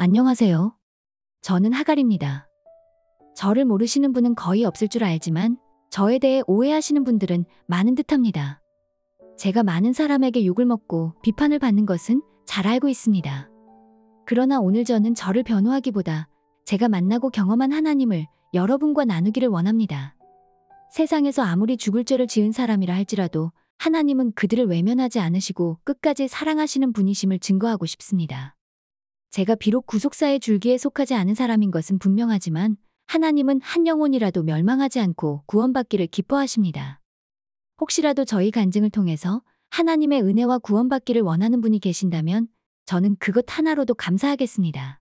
안녕하세요. 저는 하갈입니다. 저를 모르시는 분은 거의 없을 줄 알지만 저에 대해 오해하시는 분들은 많은 듯합니다. 제가 많은 사람에게 욕을 먹고 비판을 받는 것은 잘 알고 있습니다. 그러나 오늘 저는 저를 변호하기보다 제가 만나고 경험한 하나님을 여러분과 나누기를 원합니다. 세상에서 아무리 죽을 죄를 지은 사람이라 할지라도 하나님은 그들을 외면하지 않으시고 끝까지 사랑하시는 분이심을 증거하고 싶습니다. 제가 비록 구속사의 줄기에 속하지 않은 사람인 것은 분명하지만 하나님은 한 영혼이라도 멸망하지 않고 구원받기를 기뻐하십니다. 혹시라도 저희 간증을 통해서 하나님의 은혜와 구원받기를 원하는 분이 계신다면 저는 그것 하나로도 감사하겠습니다.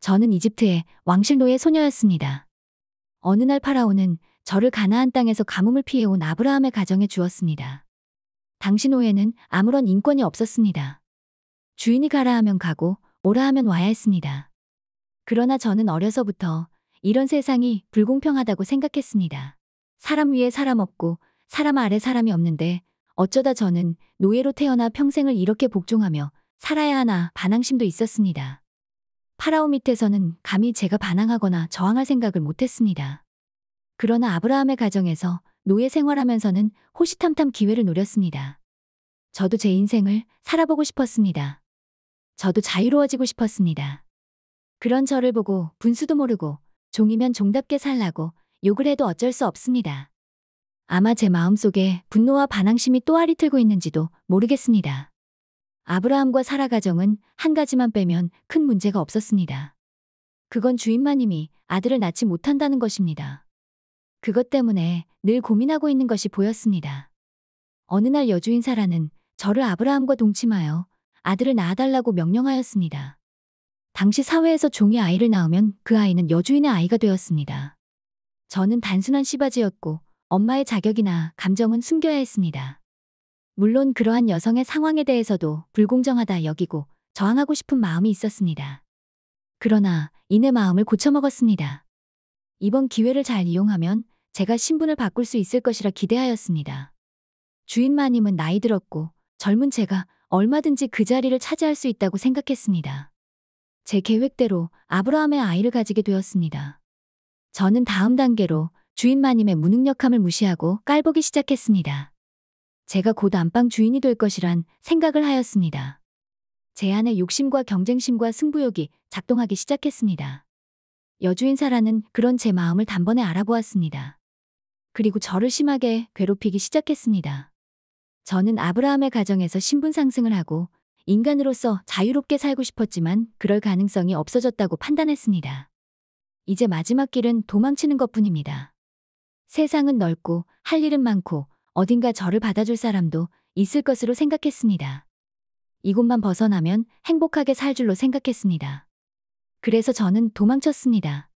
저는 이집트의 왕실노예 소녀였습니다. 어느 날 파라오는 저를 가나안 땅에서 가뭄을 피해온 아브라함의 가정에 주었습니다. 당시 노예는 아무런 인권이 없었습니다. 주인이 가라 하면 가고 오라 하면 와야 했습니다. 그러나 저는 어려서부터 이런 세상이 불공평하다고 생각했습니다. 사람 위에 사람 없고 사람 아래 사람이 없는데 어쩌다 저는 노예로 태어나 평생을 이렇게 복종하며 살아야 하나 반항심도 있었습니다. 파라오 밑에서는 감히 제가 반항하거나 저항할 생각을 못했습니다. 그러나 아브라함의 가정에서 노예 생활하면서는 호시탐탐 기회를 노렸습니다. 저도 제 인생을 살아보고 싶었습니다. 저도 자유로워지고 싶었습니다. 그런 저를 보고 분수도 모르고 종이면 종답게 살라고 욕을 해도 어쩔 수 없습니다. 아마 제 마음속에 분노와 반항심이 또아리 틀고 있는지도 모르겠습니다. 아브라함과 사라 가정은 한 가지만 빼면 큰 문제가 없었습니다. 그건 주인마님이 아들을 낳지 못한다는 것입니다. 그것 때문에 늘 고민하고 있는 것이 보였습니다. 어느 날 여주인 사라는 저를 아브라함과 동침하여 아들을 낳아달라고 명령하였습니다. 당시 사회에서 종이 아이를 낳으면 그 아이는 여주인의 아이가 되었습니다. 저는 단순한 시바지였고 엄마의 자격이나 감정은 숨겨야 했습니다. 물론 그러한 여성의 상황에 대해서도 불공정하다 여기고 저항하고 싶은 마음이 있었습니다. 그러나 이내 마음을 고쳐먹었습니다. 이번 기회를 잘 이용하면 제가 신분을 바꿀 수 있을 것이라 기대하였습니다. 주인 마님은 나이 들었고 젊은 제가 얼마든지 그 자리를 차지할 수 있다고 생각했습니다. 제 계획대로 아브라함의 아이를 가지게 되었습니다. 저는 다음 단계로 주인 마님의 무능력함을 무시하고 깔보기 시작했습니다. 제가 곧 안방 주인이 될 것이란 생각을 하였습니다. 제 안의 욕심과 경쟁심과 승부욕이 작동하기 시작했습니다. 여주인 사라는 그런 제 마음을 단번에 알아보았습니다. 그리고 저를 심하게 괴롭히기 시작했습니다. 저는 아브라함의 가정에서 신분 상승을 하고 인간으로서 자유롭게 살고 싶었지만 그럴 가능성이 없어졌다고 판단했습니다. 이제 마지막 길은 도망치는 것뿐입니다. 세상은 넓고 할 일은 많고 어딘가 저를 받아줄 사람도 있을 것으로 생각했습니다. 이곳만 벗어나면 행복하게 살 줄로 생각했습니다. 그래서 저는 도망쳤습니다.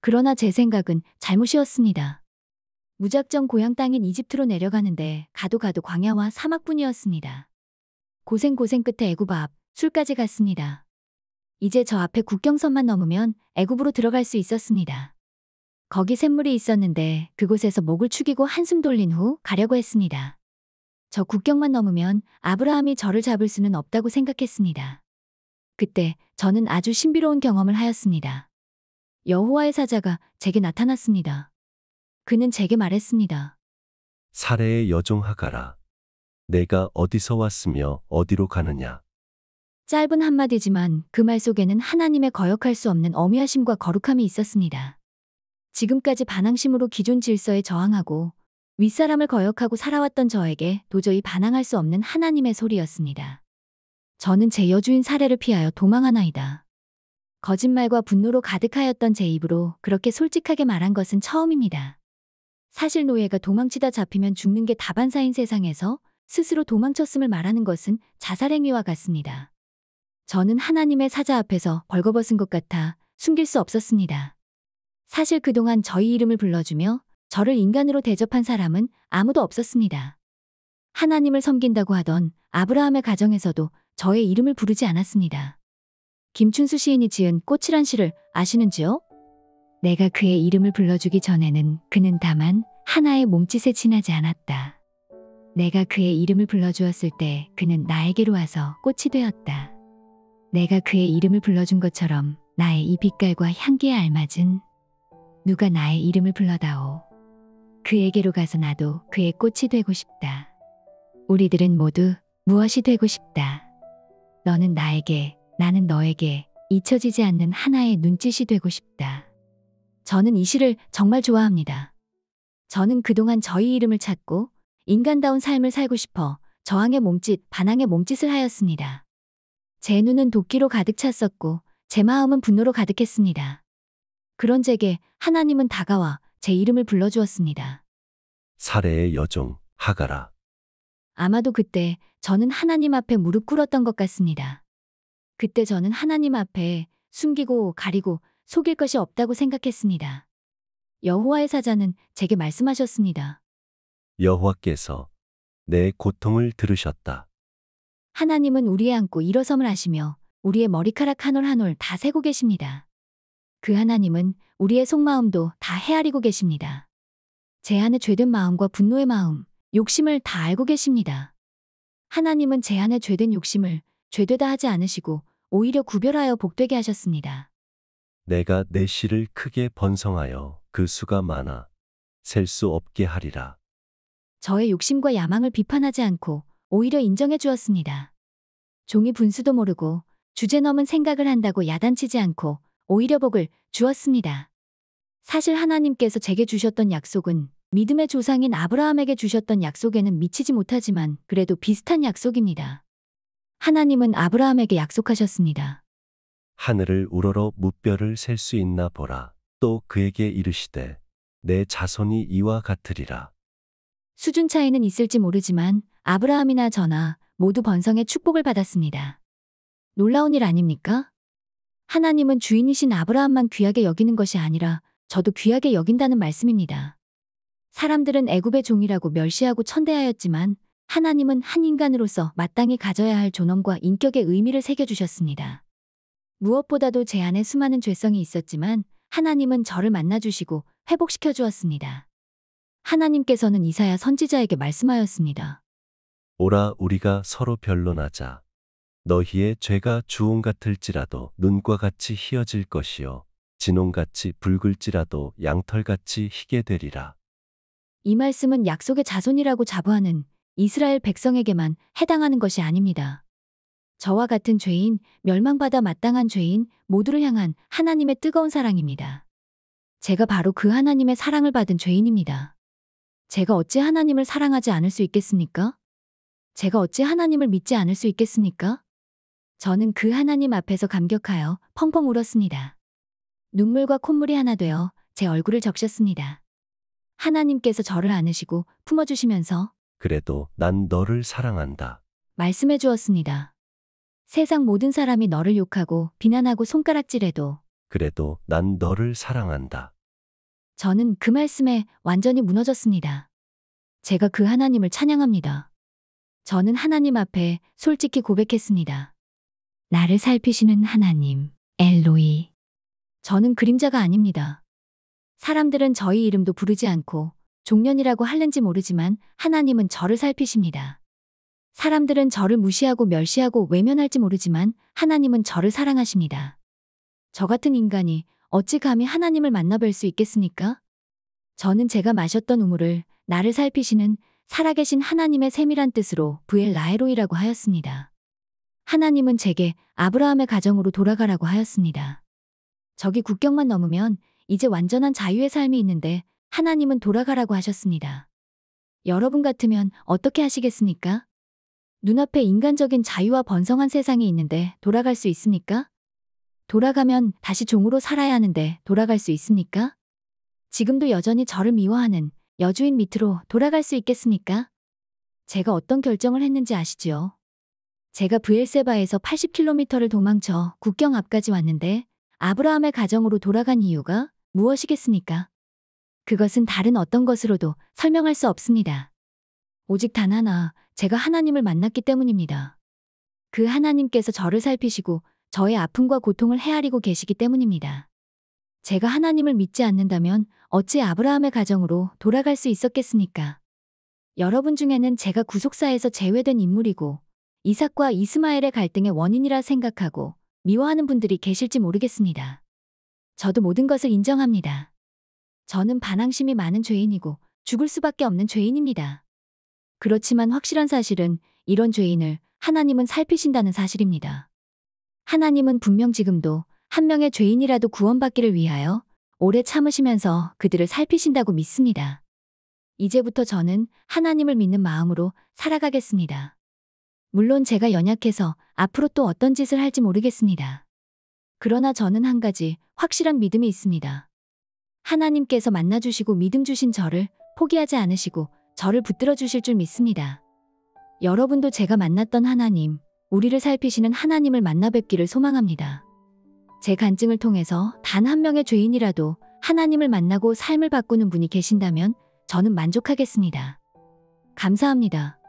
그러나 제 생각은 잘못이었습니다. 무작정 고향 땅인 이집트로 내려가는데 가도 가도 광야와 사막뿐이었습니다. 고생고생 끝에 애굽 앞 술까지 갔습니다. 이제 저 앞에 국경선만 넘으면 애굽으로 들어갈 수 있었습니다. 거기 샘물이 있었는데 그곳에서 목을 축이고 한숨 돌린 후 가려고 했습니다. 저 국경만 넘으면 아브라함이 저를 잡을 수는 없다고 생각했습니다. 그때 저는 아주 신비로운 경험을 하였습니다. 여호와의 사자가 제게 나타났습니다. 그는 제게 말했습니다. 사례의 여종하가라. 내가 어디서 왔으며 어디로 가느냐. 짧은 한마디지만 그 말 속에는 하나님의 거역할 수 없는 어미하심과 거룩함이 있었습니다. 지금까지 반항심으로 기존 질서에 저항하고 윗사람을 거역하고 살아왔던 저에게 도저히 반항할 수 없는 하나님의 소리였습니다. 저는 제 여주인 사례를 피하여 도망하나이다. 거짓말과 분노로 가득하였던 제 입으로 그렇게 솔직하게 말한 것은 처음입니다. 사실 노예가 도망치다 잡히면 죽는 게 다반사인 세상에서 스스로 도망쳤음을 말하는 것은 자살행위와 같습니다. 저는 하나님의 사자 앞에서 벌거벗은 것 같아 숨길 수 없었습니다. 사실 그동안 저희 이름을 불러주며 저를 인간으로 대접한 사람은 아무도 없었습니다. 하나님을 섬긴다고 하던 아브라함의 가정에서도 저의 이름을 부르지 않았습니다. 김춘수 시인이 지은 꽃이란 시를 아시는지요? 내가 그의 이름을 불러주기 전에는 그는 다만 하나의 몸짓에 지나지 않았다. 내가 그의 이름을 불러주었을 때 그는 나에게로 와서 꽃이 되었다. 내가 그의 이름을 불러준 것처럼 나의 이 빛깔과 향기에 알맞은 누가 나의 이름을 불러다오. 그에게로 가서 나도 그의 꽃이 되고 싶다. 우리들은 모두 무엇이 되고 싶다. 너는 나에게, 나는 너에게 잊혀지지 않는 하나의 눈짓이 되고 싶다. 저는 이 시를 정말 좋아합니다. 저는 그동안 저희 이름을 찾고 인간다운 삶을 살고 싶어 저항의 몸짓, 반항의 몸짓을 하였습니다. 제 눈은 도끼로 가득 찼었고 제 마음은 분노로 가득했습니다. 그런 제게 하나님은 다가와 제 이름을 불러주었습니다. 사례의 여종, 하가라. 아마도 그때 저는 하나님 앞에 무릎 꿇었던 것 같습니다. 그때 저는 하나님 앞에 숨기고 가리고 속일 것이 없다고 생각했습니다. 여호와의 사자는 제게 말씀하셨습니다. 여호와께서 내 고통을 들으셨다. 하나님은 우리의 안고 일어섬을 하시며 우리의 머리카락 한 올 한 올 다 세고 계십니다. 그 하나님은 우리의 속마음도 다 헤아리고 계십니다. 제 안의 죄된 마음과 분노의 마음, 욕심을 다 알고 계십니다. 하나님은 제 안의 죄된 욕심을 죄되다 하지 않으시고 오히려 구별하여 복되게 하셨습니다. 내가 내 씨를 크게 번성하여 그 수가 많아 셀 수 없게 하리라. 저의 욕심과 야망을 비판하지 않고 오히려 인정해 주었습니다. 종이 분수도 모르고 주제 넘은 생각을 한다고 야단치지 않고 오히려 복을 주었습니다. 사실 하나님께서 제게 주셨던 약속은 믿음의 조상인 아브라함에게 주셨던 약속에는 미치지 못하지만 그래도 비슷한 약속입니다. 하나님은 아브라함에게 약속하셨습니다. 하늘을 우러러 무뼈를 셀 수 있나 보라. 또 그에게 이르시되 내 자손이 이와 같으리라. 수준 차이는 있을지 모르지만 아브라함이나 저나 모두 번성의 축복을 받았습니다. 놀라운 일 아닙니까? 하나님은 주인이신 아브라함만 귀하게 여기는 것이 아니라 저도 귀하게 여긴다는 말씀입니다. 사람들은 애굽의 종이라고 멸시하고 천대하였지만 하나님은 한 인간으로서 마땅히 가져야 할 존엄과 인격의 의미를 새겨주셨습니다. 무엇보다도 제 안에 수많은 죄성이 있었지만 하나님은 저를 만나주시고 회복시켜 주었습니다. 하나님께서는 이사야 선지자에게 말씀하였습니다. 오라 우리가 서로 변론하자. 너희의 죄가 주홍 같을지라도 눈과 같이 희어질 것이요. 진홍같이 붉을지라도 양털같이 희게 되리라. 이 말씀은 약속의 자손이라고 자부하는 이스라엘 백성에게만 해당하는 것이 아닙니다. 저와 같은 죄인, 멸망받아 마땅한 죄인, 모두를 향한 하나님의 뜨거운 사랑입니다. 제가 바로 그 하나님의 사랑을 받은 죄인입니다. 제가 어찌 하나님을 사랑하지 않을 수 있겠습니까? 제가 어찌 하나님을 믿지 않을 수 있겠습니까? 저는 그 하나님 앞에서 감격하여 펑펑 울었습니다. 눈물과 콧물이 하나 되어 제 얼굴을 적셨습니다. 하나님께서 저를 안으시고 품어주시면서 그래도 난 너를 사랑한다. 말씀해 주었습니다. 세상 모든 사람이 너를 욕하고 비난하고 손가락질해도 그래도 난 너를 사랑한다. 저는 그 말씀에 완전히 무너졌습니다. 제가 그 하나님을 찬양합니다. 저는 하나님 앞에 솔직히 고백했습니다. 나를 살피시는 하나님, 엘로이. 저는 그림자가 아닙니다. 사람들은 저희 이름도 부르지 않고 종년이라고 할는지 모르지만 하나님은 저를 살피십니다. 사람들은 저를 무시하고 멸시하고 외면할지 모르지만 하나님은 저를 사랑하십니다. 저 같은 인간이 어찌 감히 하나님을 만나뵐 수 있겠습니까? 저는 제가 마셨던 우물을 나를 살피시는 살아계신 하나님의 세밀한 뜻으로 부엘 라에로이라고 하였습니다. 하나님은 제게 아브라함의 가정으로 돌아가라고 하였습니다. 저기 국경만 넘으면 이제 완전한 자유의 삶이 있는데 하나님은 돌아가라고 하셨습니다. 여러분 같으면 어떻게 하시겠습니까? 눈앞에 인간적인 자유와 번성한 세상이 있는데 돌아갈 수 있습니까? 돌아가면 다시 종으로 살아야 하는데 돌아갈 수 있습니까? 지금도 여전히 저를 미워하는 여주인 밑으로 돌아갈 수 있겠습니까? 제가 어떤 결정을 했는지 아시지요? 제가 브엘세바에서 80km를 도망쳐 국경 앞까지 왔는데 아브라함의 가정으로 돌아간 이유가 무엇이겠습니까? 그것은 다른 어떤 것으로도 설명할 수 없습니다. 오직 단 하나 제가 하나님을 만났기 때문입니다. 그 하나님께서 저를 살피시고 저의 아픔과 고통을 헤아리고 계시기 때문입니다. 제가 하나님을 믿지 않는다면 어찌 아브라함의 가정으로 돌아갈 수 있었겠습니까? 여러분 중에는 제가 구속사에서 제외된 인물이고 이삭과 이스마엘의 갈등의 원인이라 생각하고 미워하는 분들이 계실지 모르겠습니다. 저도 모든 것을 인정합니다. 저는 반항심이 많은 죄인이고 죽을 수밖에 없는 죄인입니다. 그렇지만 확실한 사실은 이런 죄인을 하나님은 살피신다는 사실입니다. 하나님은 분명 지금도 한 명의 죄인이라도 구원받기를 위하여 오래 참으시면서 그들을 살피신다고 믿습니다. 이제부터 저는 하나님을 믿는 마음으로 살아가겠습니다. 물론 제가 연약해서 앞으로 또 어떤 짓을 할지 모르겠습니다. 그러나 저는 한 가지 확실한 믿음이 있습니다. 하나님께서 만나주시고 믿음 주신 저를 포기하지 않으시고 저를 붙들어 주실 줄 믿습니다. 여러분도 제가 만났던 하나님, 우리를 살피시는 하나님을 만나 뵙기를 소망합니다. 제 간증을 통해서 단 한 명의 죄인이라도 하나님을 만나고 삶을 바꾸는 분이 계신다면 저는 만족하겠습니다. 감사합니다.